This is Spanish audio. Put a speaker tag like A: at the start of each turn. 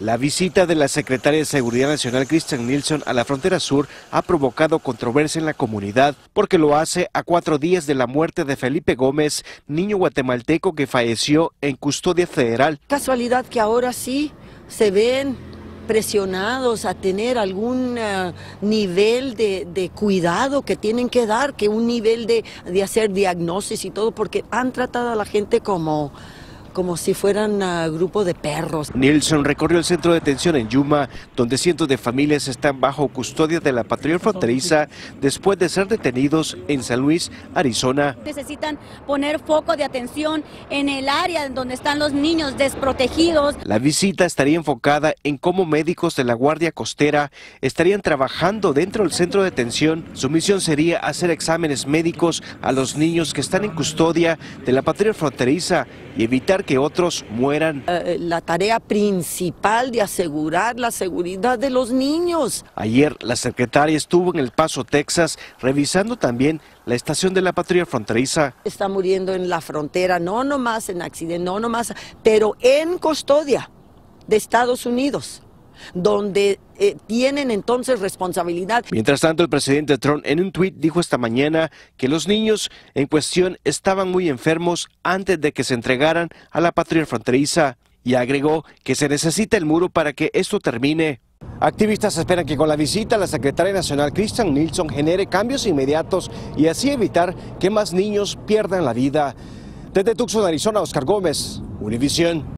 A: La visita de la secretaria de Seguridad Nacional Christian Nilsson a la frontera sur ha provocado controversia en la comunidad porque lo hace a cuatro días de la muerte de Felipe Gómez, niño guatemalteco que falleció en custodia federal.
B: Casualidad que ahora sí se ven presionados a tener algún eh, nivel de, cuidado que tienen que dar, que un nivel de, de hacer diagnosis y todo, porque han tratado a la gente como como si fueran ah, grupo de perros.
A: Nilsson recorrió el centro de detención en Yuma, donde cientos de familias están bajo custodia de la patrulla fronteriza después de ser detenidos en San Luis, Arizona.
C: Necesitan poner foco de atención en el área donde están los niños desprotegidos.
A: La visita estaría enfocada en cómo médicos de la Guardia Costera estarían trabajando dentro del centro de detención. Su misión sería hacer exámenes médicos a los niños que están en custodia de la patrulla fronteriza y evitar que otros mueran.
B: Eh, eh, la tarea principal de asegurar la seguridad de los niños.
A: Ayer la secretaria estuvo en El Paso, Texas, revisando también la estación de la Patria fronteriza.
B: Está muriendo en la frontera, no nomás en accidente, no nomás, pero en custodia de Estados Unidos donde eh, tienen entonces responsabilidad.
A: Mientras tanto, el presidente Trump en un tuit dijo esta mañana que los niños en cuestión estaban muy enfermos antes de que se entregaran a la patria fronteriza y agregó que se necesita el muro para que esto termine. Activistas esperan que con la visita la secretaria nacional Christian Nilsson genere cambios inmediatos y así evitar que más niños pierdan la vida. Desde Tucson, Arizona, Oscar Gómez, Univisión.